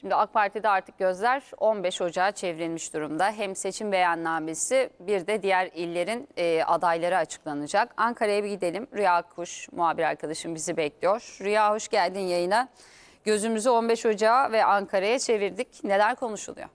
Şimdi AK Parti'de artık gözler 15 Ocağı çevrilmiş durumda. Hem seçim beyannamesi bir de diğer illerin e, adayları açıklanacak. Ankara'ya bir gidelim. Rüya Kuş muhabir arkadaşım bizi bekliyor. Rüya hoş geldin yayına. Gözümüzü 15 Ocağı ve Ankara'ya çevirdik. Neler konuşuluyor?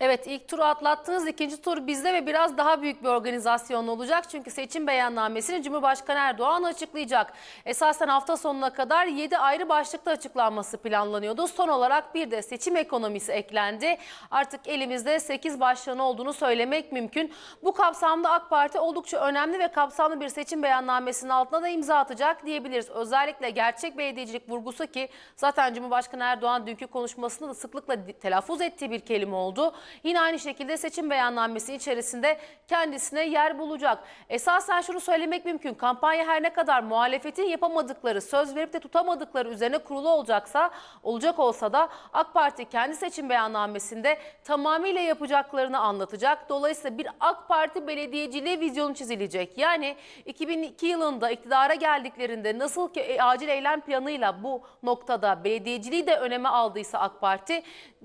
Evet ilk turu atlattınız. ikinci tur bizde ve biraz daha büyük bir organizasyon olacak. Çünkü seçim beyannamesini Cumhurbaşkanı Erdoğan açıklayacak. Esasen hafta sonuna kadar 7 ayrı başlıkta açıklanması planlanıyordu. Son olarak bir de seçim ekonomisi eklendi. Artık elimizde 8 başlığın olduğunu söylemek mümkün. Bu kapsamda AK Parti oldukça önemli ve kapsamlı bir seçim beyannamesinin altına da imza atacak diyebiliriz. Özellikle gerçek belediyecilik vurgusu ki zaten Cumhurbaşkanı Erdoğan dünkü konuşmasında da sıklıkla telaffuz ettiği bir kelime oldu. Yine aynı şekilde seçim beyannamesi içerisinde kendisine yer bulacak. Esasen şunu söylemek mümkün. Kampanya her ne kadar muhalefetin yapamadıkları, söz verip de tutamadıkları üzerine kurulu olacaksa, olacak olsa da AK Parti kendi seçim beyannamesinde tamamıyla yapacaklarını anlatacak. Dolayısıyla bir AK Parti belediyeciliği vizyonu çizilecek. Yani 2002 yılında iktidara geldiklerinde nasıl ki acil eylem planıyla bu noktada belediyeciliği de öneme aldıysa AK Parti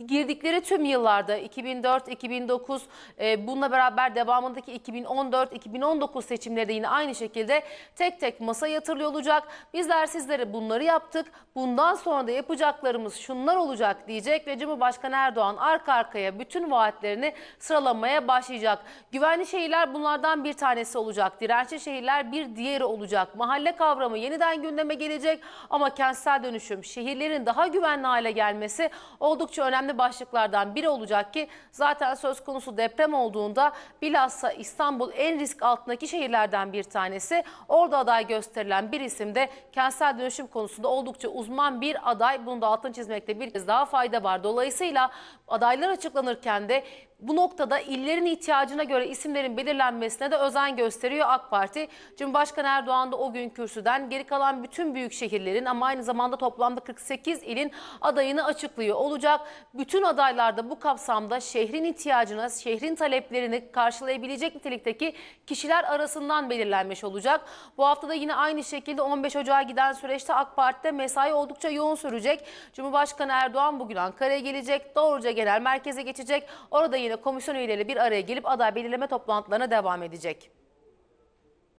girdikleri tüm yıllarda 2000 2004, 2009 e, bununla beraber devamındaki 2014, 2019 seçimlerde de yine aynı şekilde tek tek masa yatırılıyor olacak. Bizler sizlere bunları yaptık. Bundan sonra da yapacaklarımız şunlar olacak diyecek ve Cumhurbaşkanı Erdoğan arka arkaya bütün vaatlerini sıralamaya başlayacak. Güvenli şehirler bunlardan bir tanesi olacak. Dirençli şehirler bir diğeri olacak. Mahalle kavramı yeniden gündeme gelecek ama kentsel dönüşüm, şehirlerin daha güvenli hale gelmesi oldukça önemli başlıklardan biri olacak ki Zaten söz konusu deprem olduğunda bilhassa İstanbul en risk altındaki şehirlerden bir tanesi. Orada aday gösterilen bir isim de kentsel dönüşüm konusunda oldukça uzman bir aday. Bunu da altın çizmekte bir kez daha fayda var. Dolayısıyla adaylar açıklanırken de bu noktada illerin ihtiyacına göre isimlerin belirlenmesine de özen gösteriyor AK Parti. Cumhurbaşkanı Erdoğan da o gün kürsüden geri kalan bütün büyük şehirlerin ama aynı zamanda toplamda 48 ilin adayını açıklıyor olacak. Bütün adaylar da bu kapsamda şehrin ihtiyacına, şehrin taleplerini karşılayabilecek nitelikteki kişiler arasından belirlenmiş olacak. Bu hafta da yine aynı şekilde 15 Ocağa giden süreçte AK Parti'de mesai oldukça yoğun sürecek. Cumhurbaşkanı Erdoğan bugün Ankara'ya gelecek, doğruca genel merkeze geçecek. Orada yine ile komisyon üyeleri bir araya gelip aday belirleme toplantılarına devam edecek.